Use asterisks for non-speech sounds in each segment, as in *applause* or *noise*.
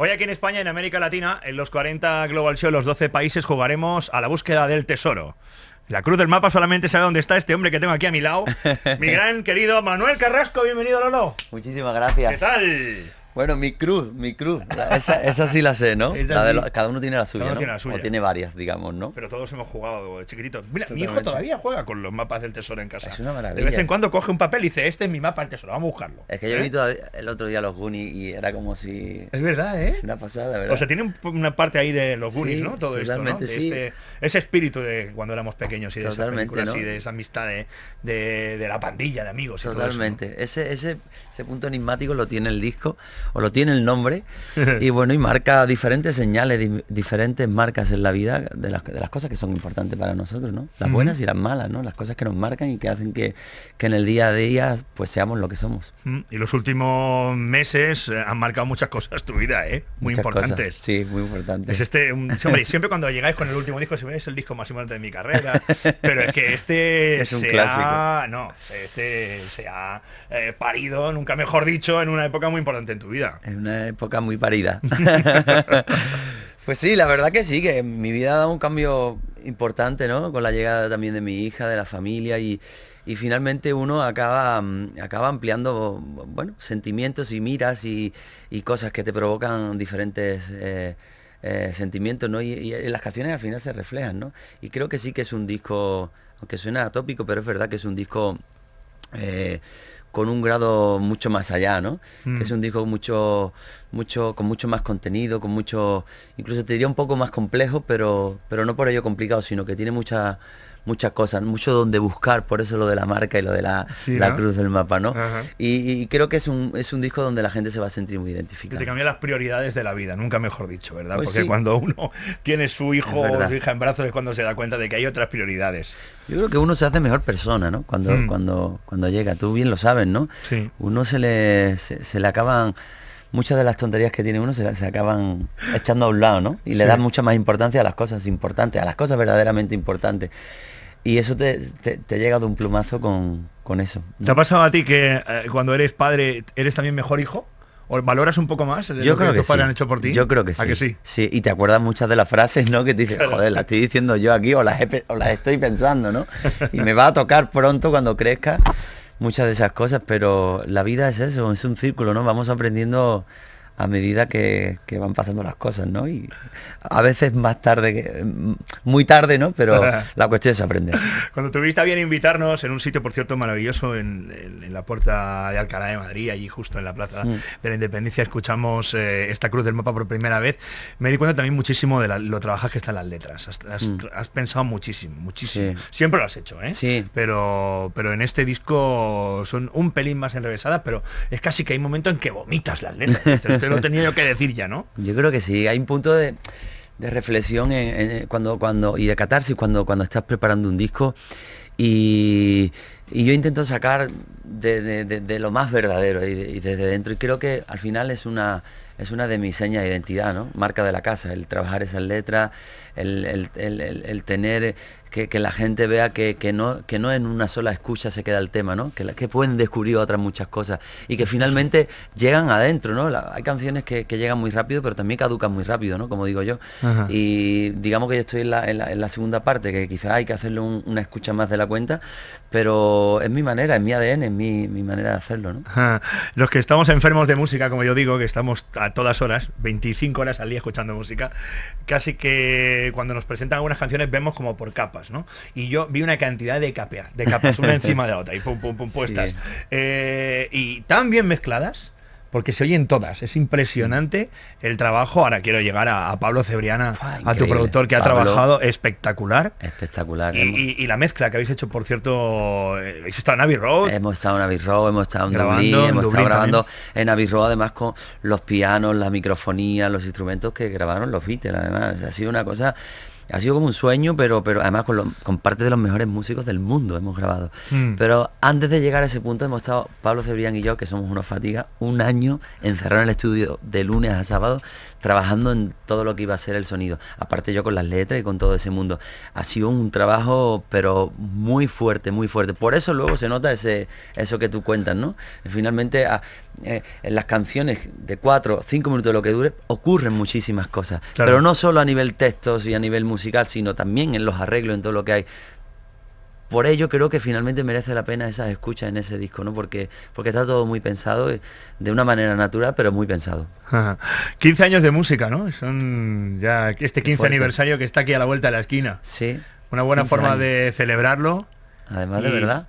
Hoy aquí en España, en América Latina, en los 40 Global Show, los 12 países, jugaremos a la búsqueda del tesoro. La cruz del mapa solamente sabe dónde está este hombre que tengo aquí a mi lado. *laughs* mi gran querido Manuel Carrasco, bienvenido Lolo. Muchísimas gracias. ¿Qué tal? Bueno, mi cruz, mi cruz. Esa, sí la sé, ¿no? *laughs* cada uno tiene la suya, ¿no? tiene O tiene varias, digamos, ¿no? Pero todos hemos jugado de chiquititos. Mira, mi hijo todavía juega con los mapas del tesoro en casa. De vez en cuando coge un papel y dice, este es mi mapa del tesoro, vamos a buscarlo. Es que yo vi ¿Eh? el otro día los Goonies y era como si... Es verdad, ¿eh? Es una pasada, ¿verdad? O sea, tiene una parte ahí de los Goonies, ¿no? Todo esto, ¿no? Este, ese espíritu de cuando éramos pequeños y de de esa amistad de, la pandilla, de amigos. Y Totalmente. ese, ese, ese punto enigmático lo tiene el disco o lo tiene el nombre. *laughs* Y bueno, y marca diferentes señales, diferentes marcas en la vida de las, cosas que son importantes para nosotros, ¿no? Las buenas y las malas, ¿no? Las cosas que nos marcan y que hacen que, que en el día a día pues seamos lo que somos. Mm, y los últimos meses eh, han marcado muchas cosas tu vida, ¿eh? Muy importantes. Sí, muy importantes. Es este, *laughs* siempre cuando llegáis con el último disco, siempre es el disco más importante de mi carrera, pero es que este, *laughs* este se Ha, eh, parido, nunca mejor dicho, en una época muy importante en tu vida. Es una época muy parida. *laughs* *laughs* pues sí, la verdad que sí, que mi vida ha dado un cambio importante, ¿no? Con la llegada también de mi hija, de la familia y, finalmente uno acaba, mm, acaba ampliando bueno, sentimientos y miras y, cosas que te provocan diferentes eh, eh, sentimientos, ¿no? Y, las canciones al final se reflejan, ¿no? Y creo que sí que es un disco, aunque suena atópico, pero es verdad que es un disco... Eh, con un grado mucho más allá, ¿no? Es mm. un disco mucho, mucho, con mucho más contenido, con mucho, incluso te diría un poco más complejo, pero, pero no por ello complicado, sino que tiene mucha, muchas cosas, mucho donde buscar, por eso lo de la marca y lo de la, cruz del mapa, ¿no? Y, creo que es un, es un disco donde la gente se va a sentir muy identificada. te cambia las prioridades de la vida, nunca mejor dicho, ¿verdad? Pues Porque cuando uno *laughs* tiene su hijo o su hija en brazos es cuando se da cuenta de que hay otras prioridades. Yo creo que uno se hace mejor persona, ¿no? Cuando, mm. cuando, cuando llega, tú bien lo sabes, ¿no? Sí. Uno se le, se le acaban muchas de las tonterías que tiene uno se, acaban echando a un lado, ¿no? Y le dan mucha más importancia a las cosas importantes, a las cosas verdaderamente importantes. Y eso te, ha llegado llega de un plumazo con, con eso. ¿Te ha pasado a ti que eh, cuando eres padre eres también mejor hijo? ¿O valoras un poco más yo creo que, tus padres han hecho por ti? Yo creo que sí. sí? y te acuerdas muchas de las frases, ¿no? Que te dices, joder, las estoy diciendo yo aquí o las, o las estoy pensando, ¿no? *laughs* Y me va a tocar pronto cuando crezca muchas de esas cosas, pero la vida es eso, es un círculo, ¿no? Vamos aprendiendo a medida que, van pasando las cosas, ¿no? Y a veces más tarde, que, mm, muy tarde, ¿no? Pero *laughs* la cuestión es aprender. Cuando tuviste a bien invitarnos en un sitio, por cierto, maravilloso, en, la puerta de Alcalá de Madrid, allí justo en la Plaza mm. de la Independencia, escuchamos eh, esta cruz del mapa por primera vez. Me di cuenta también muchísimo de lo trabajas que están las letras. Has, mm. pensado muchísimo, muchísimo. Siempre lo has hecho, ¿eh? Sí. Pero, pero en este disco son un pelín más enrevesadas, pero es casi que hay momentos en que vomitas las letras. *laughs* lo *laughs* tenía yo que decir ya, ¿no? Yo creo que sí, hay un punto de, reflexión eh, cuando, cuando, y de catarsis cuando, cuando estás preparando un disco y, yo intento sacar de, lo más verdadero y, desde dentro y creo que al final es una, es una de mis señas de identidad, ¿no? Marca de la casa, el trabajar esas letras, el, el, el tener que, la gente vea que, no, que no en una sola escucha se queda el tema, ¿no? Que, que pueden descubrir otras muchas cosas y que finalmente llegan adentro, ¿no? hay canciones que, llegan muy rápido, pero también caducan muy rápido, ¿no? Como digo yo. Y digamos que yo estoy en la, segunda parte, que quizás hay que hacerle una escucha más de la cuenta, pero es mi manera, es mi ADN, es mi, manera de hacerlo, ¿no? Los que estamos enfermos de música, como yo digo, que estamos a todas horas, 25 horas al día escuchando música, casi que cuando nos presentan algunas canciones vemos como por capa y yo vi una cantidad de capas, de capas una *laughs* encima de otra, y pum, pum, pum, puestas. Eh, y tan bien mezcladas, porque se oyen todas. Es impresionante el trabajo. Ahora quiero llegar a, Pablo Cebriana, a tu productor que ha trabajado espectacular. Espectacular. Y, la mezcla que habéis hecho, por cierto, eh, habéis estado en Abbey Hemos estado en Abbey Road, hemos estado en grabando, hemos estado grabando en Abbey Road, además con los pianos, la microfonía, los instrumentos que grabaron los Beatles, además. Ha sido una cosa ha sido como un sueño, pero, pero además con, parte de los mejores músicos del mundo hemos grabado. Mm. Pero antes de llegar a ese punto hemos estado, Pablo Cebrián y yo, que somos unos fatiga, un año encerrado en el estudio de lunes a sábado, trabajando en todo lo que iba a ser el sonido. Aparte yo con las letras y con todo ese mundo. Ha sido un trabajo, pero muy fuerte, muy fuerte. Por eso luego se nota ese, eso que tú cuentas, ¿no? Finalmente... Ah, eh, en las canciones de cuatro, cinco minutos de lo que dure, ocurren muchísimas cosas. Pero no solo a nivel textos y a nivel musical, sino también en los arreglos, en todo lo que hay. Por ello creo que finalmente merece la pena esas escuchas en ese disco, ¿no? Porque, porque está todo muy pensado, eh, de una manera natural, pero muy pensado. 15 años de música, ¿no? Son ya este 15 aniversario que está aquí a la vuelta de la esquina. Sí. Una buena forma de celebrarlo. Además, de verdad.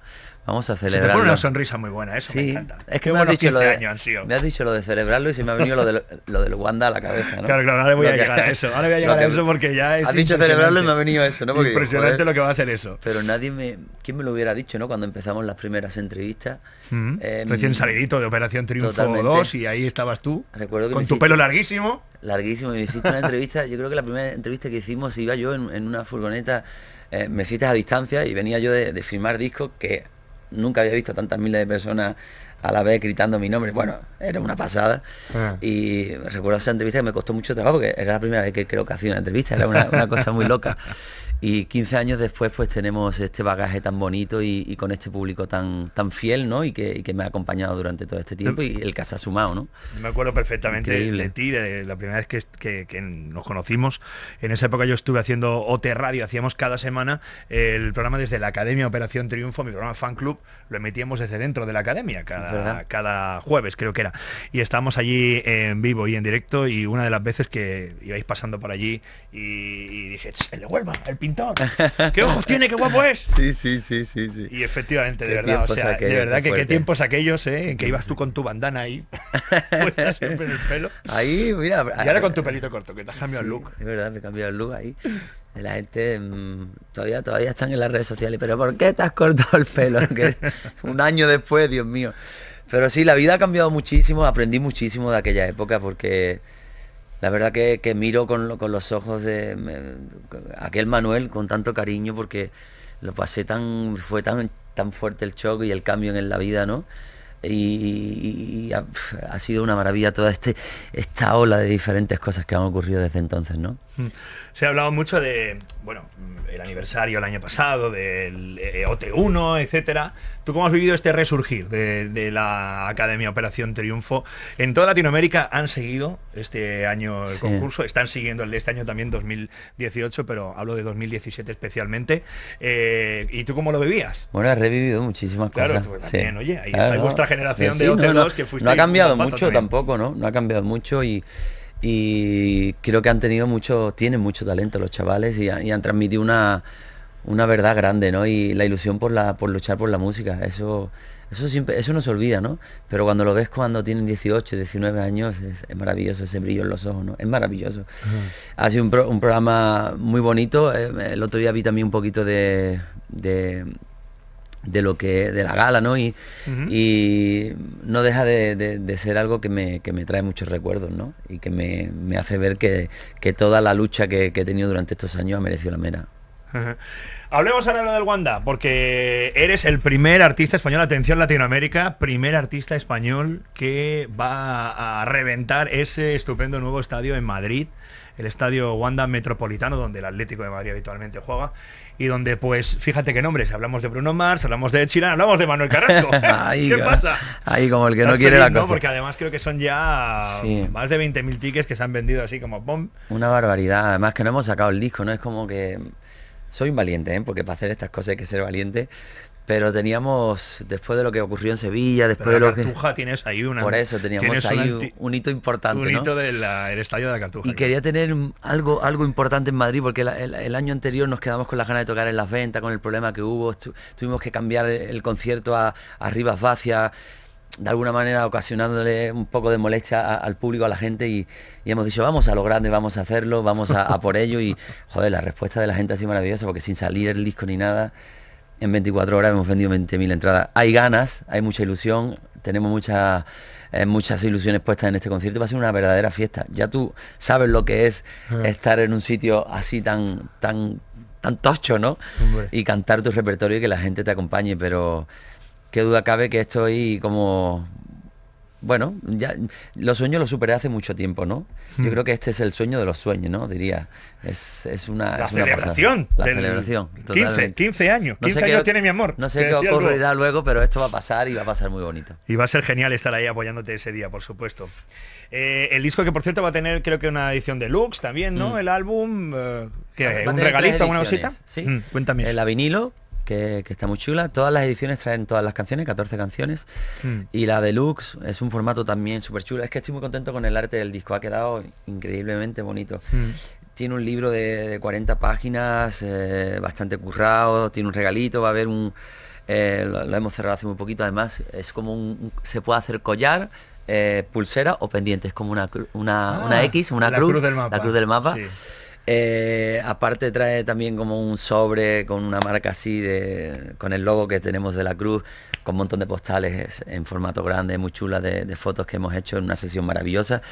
Vamos a celebrarlo. una sonrisa muy buena, eso me encanta. Es que me has, dicho lo de, años han me has dicho lo de celebrarlo y se me ha venido lo, de, lo del Wanda a la cabeza. ¿no? Claro, claro, ahora voy a llegar a eso. Ahora voy a llegar a eso porque ya es. Has dicho celebrarlo y me ha venido eso, ¿no? impresionante lo que va a ser eso. Pero nadie me. ¿Quién me lo hubiera dicho, no? Cuando empezamos las primeras entrevistas. Mm, eh, recién salidito de Operación Triunfo 2 y ahí estabas tú. Recuerdo que con tu pelo larguísimo. Larguísimo. Y me hiciste una entrevista. Yo creo que la primera entrevista que hicimos iba yo en, una furgoneta. Eh, me citas a distancia y venía yo de, de filmar discos que nunca había visto tantas miles de personas a la vez gritando mi nombre. Bueno, era una pasada. Ah. Y recuerdo esa entrevista que me costó mucho trabajo, porque era la primera vez que creo que hacía una entrevista, era una cosa muy loca. *laughs* Y 15 años después pues tenemos este bagaje tan bonito y, con este público tan, tan fiel, ¿no? Y que, me ha acompañado durante todo este tiempo y el que se ha sumado, ¿no? Me acuerdo perfectamente de ti, de la primera vez que, nos conocimos. En esa época yo estuve haciendo OT Radio, hacíamos cada semana el programa desde la Academia Operación Triunfo, mi programa Fan Club, lo emitíamos desde dentro de la Academia, cada, cada jueves creo que era. Y estábamos allí en vivo y en directo y una de las veces que ibais pasando por allí y, dije, el de Huelva, el ¿Qué ojos tiene? ¿Qué guapo es? Sí, sí, sí, sí. sí. Y efectivamente, de verdad, de verdad que qué tiempos aquellos, ¿eh? En que ibas tú con tu bandana ahí, *laughs* puesta siempre en el pelo. Ahí, mira. Y ahora ah, con tu pelito corto, que te has cambiado el look. De verdad, me he cambiado el look ahí. La gente mm, todavía todavía están en las redes sociales, pero ¿por qué te has cortado el pelo? *laughs* Que un año después, Dios mío. Pero sí, la vida ha cambiado muchísimo, aprendí muchísimo de aquella época porque la verdad que, miro con, los ojos de aquel Manuel con tanto cariño porque lo pasé tan, fue tan, fuerte el choque y el cambio en la vida, ¿no? Y, ha, ha, sido una maravilla toda este, esta ola de diferentes cosas que han ocurrido desde entonces, ¿no? Mm. Se ha hablado mucho de, bueno, mm, el aniversario el año pasado, del eh, OT1, etcétera. ¿Tú cómo has vivido este resurgir de, la Academia Operación Triunfo? En toda Latinoamérica han seguido este año el concurso, están siguiendo el de este año también 2018, pero hablo de 2017 especialmente. Eh, ¿Y tú cómo lo vivías? Bueno, he revivido muchísimas cosas. Claro, también, oye, hay vuestra generación eh, de OT2 no, que fuiste... No ha cambiado mucho tampoco, ¿no? No ha cambiado mucho y y creo que han tenido mucho, tienen mucho talento los chavales y, han transmitido una, una, verdad grande, ¿no? Y la ilusión por, la, por luchar por la música, eso, eso, siempre, eso no se olvida, ¿no? Pero cuando lo ves cuando tienen 18, 19 años, es, maravilloso ese brillo en los ojos, ¿no? Es maravilloso. Ha sido un, programa muy bonito, eh, el otro día vi también un poquito de de lo que de la gala no y, y no deja de, ser algo que me, que me trae muchos recuerdos y que me, hace ver que, que, toda la lucha que, he tenido durante estos años ha merecido la mera Hablemos ahora del Wanda, porque eres el primer artista español, atención Latinoamérica, primer artista español que va a reventar ese estupendo nuevo estadio en Madrid, el estadio Wanda Metropolitano, donde el Atlético de Madrid habitualmente juega y donde pues fíjate qué nombres, hablamos de Bruno Mars, hablamos de Sheeran, hablamos de Manuel Carrasco. *laughs* ahí, ¿Qué pasa? Ahí como el que no quiere la cosa. Porque además creo que son ya más de 20.000 tickets que se han vendido así como pom. Una barbaridad, además que no hemos sacado el disco, no es como que soy un valiente, ¿eh? porque para hacer estas cosas hay que ser valiente pero teníamos, después de lo que ocurrió en Sevilla, después de lo Cartuja tienes ahí una... Por eso, teníamos ahí un, hito importante, Un hito del estadio de la Cartuja. Y quería tener algo, algo importante en Madrid, porque el, año anterior nos quedamos con las ganas de tocar en las ventas, con el problema que hubo, tuvimos que cambiar el, concierto a, Rivas vacia de alguna manera ocasionándole un poco de molestia al público, a la gente y, hemos dicho, vamos a lo grande, vamos a hacerlo, vamos a, a por ello y, joder, la respuesta de la gente ha sido maravillosa porque sin salir el disco ni nada, en 24 horas hemos vendido 20.000 entradas. Hay ganas, hay mucha ilusión, tenemos muchas eh, muchas ilusiones puestas en este concierto. Va a ser una verdadera fiesta. Ya tú sabes lo que es ah. estar en un sitio así tan, tan, tan tocho, ¿no? Y cantar tu repertorio y que la gente te acompañe, pero qué duda cabe que estoy como bueno, ya los sueños los superé hace mucho tiempo, ¿no? Yo hmm. creo que este es el sueño de los sueños, ¿no? Diría. Es, una... celebración. La celebración. 15, años. 15 años tiene mi amor. No sé qué ocurrirá luego. pero esto va a pasar y va a pasar muy bonito. Y va a ser genial estar ahí apoyándote ese día, por supuesto. Eh, el disco que, por cierto, va a tener creo que una edición de Lux también, ¿no? Hmm. El álbum... Eh, que ¿Un regalito, alguna cosita? Sí. Hmm, cuéntame. ¿El eh, La vinilo, que, está muy chula. Todas las ediciones traen todas las canciones, 14 canciones. Hmm. Y la deluxe es un formato también súper chula Es que estoy muy contento con el arte del disco, ha quedado increíblemente bonito. Hmm. Tiene un libro de, 40 páginas, eh, bastante currado, tiene un regalito, va a haber un... Eh, lo, hemos cerrado hace muy poquito, además es como un... se puede hacer collar, eh, pulsera o pendiente, es como una, una, una ah, X, una cruz, del la cruz del mapa. Eh, aparte trae también como un sobre con una marca así, de, con el logo que tenemos de la cruz, con un montón de postales en formato grande, muy chula, de, fotos que hemos hecho en una sesión maravillosa.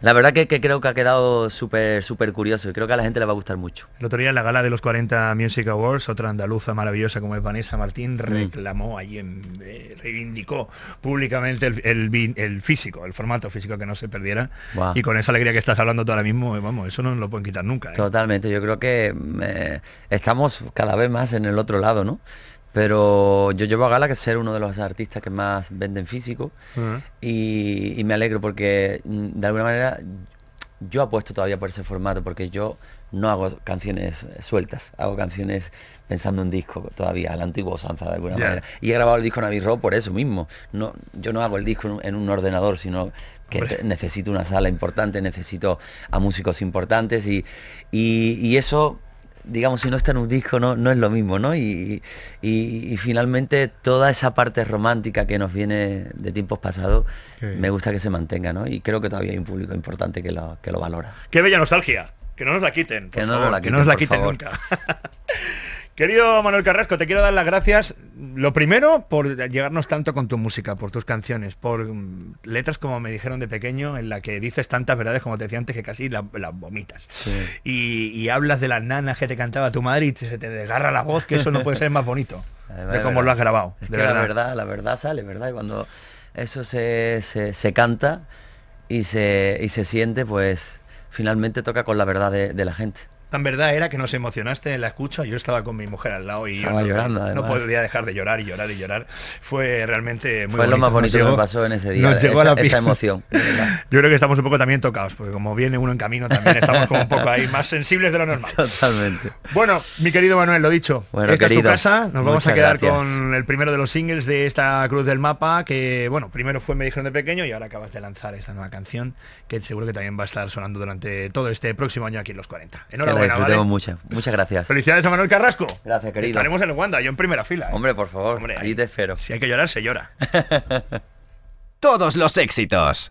La verdad que, creo que ha quedado súper súper curioso y creo que a la gente le va a gustar mucho. El otro día en la gala de los 40 Music Awards, otra andaluza maravillosa como es Vanessa Martín, mm. reclamó ahí allí, en, eh, reivindicó públicamente el, físico, el formato físico que no se perdiera. Y con esa alegría que estás hablando tú ahora mismo, vamos, eso no lo pueden quitar nunca. ¿eh? Totalmente, yo creo que mm, eh, estamos cada vez más en el otro lado, ¿no? Pero yo llevo a gala que ser uno de los artistas que más venden físico y, me alegro porque mm, de alguna manera yo apuesto todavía por ese formato porque yo no hago canciones sueltas, hago canciones pensando en disco todavía, al antiguo usanza de alguna manera. Y he grabado el disco en por eso mismo. No, yo no hago el disco en un ordenador, sino que necesito una sala importante, necesito a músicos importantes y, y, eso, digamos, si no está en un disco no, no es lo mismo, ¿no? Y, finalmente toda esa parte romántica que nos viene de tiempos pasados me gusta que se mantenga, ¿no? Y creo que todavía hay un público importante que lo, valora. ¡Qué bella nostalgia! Que no nos la quiten, que no que no nos la quiten nunca. *laughs* Querido Manuel Carrasco, te quiero dar las gracias, lo primero, por llegarnos tanto con tu música, por tus canciones, por mm, letras, como me dijeron de pequeño, en la que dices tantas verdades, como te decía antes, que casi las vomitas. Y, hablas de las nanas que te cantaba tu madre y se te desgarra la voz, que eso no puede ser más bonito *laughs* de cómo lo has grabado. Es La verdad, la verdad sale, ¿verdad? Y cuando eso se, canta y se, se siente, pues finalmente toca con la verdad de la gente tan verdad era que nos emocionaste en la escucha. Yo estaba con mi mujer al lado y no, podía dejar de llorar y llorar y llorar. Fue realmente muy Fue lo más bonito que me pasó en ese día. esa, emoción. *laughs* yo creo que estamos un poco también tocados, porque como viene uno en camino también estamos como un poco ahí más sensibles de lo normal. Totalmente. Bueno, mi querido Manuel, lo dicho. Bueno, esta es tu casa. Nos vamos a quedar con el primero de los singles de esta Cruz del Mapa, que bueno, primero fue Me dijeron de pequeño y ahora acabas de lanzar esta nueva canción, que seguro que también va a estar sonando durante todo este próximo año aquí en los 40. Enhorabuena. Muchas gracias. Felicidades a Manuel Carrasco. Gracias, querido. Estaremos en Wanda, yo en primera fila. ¿eh? Hombre, por favor, ahí te espero. Si hay que llorar, se llora. *laughs* Todos los éxitos.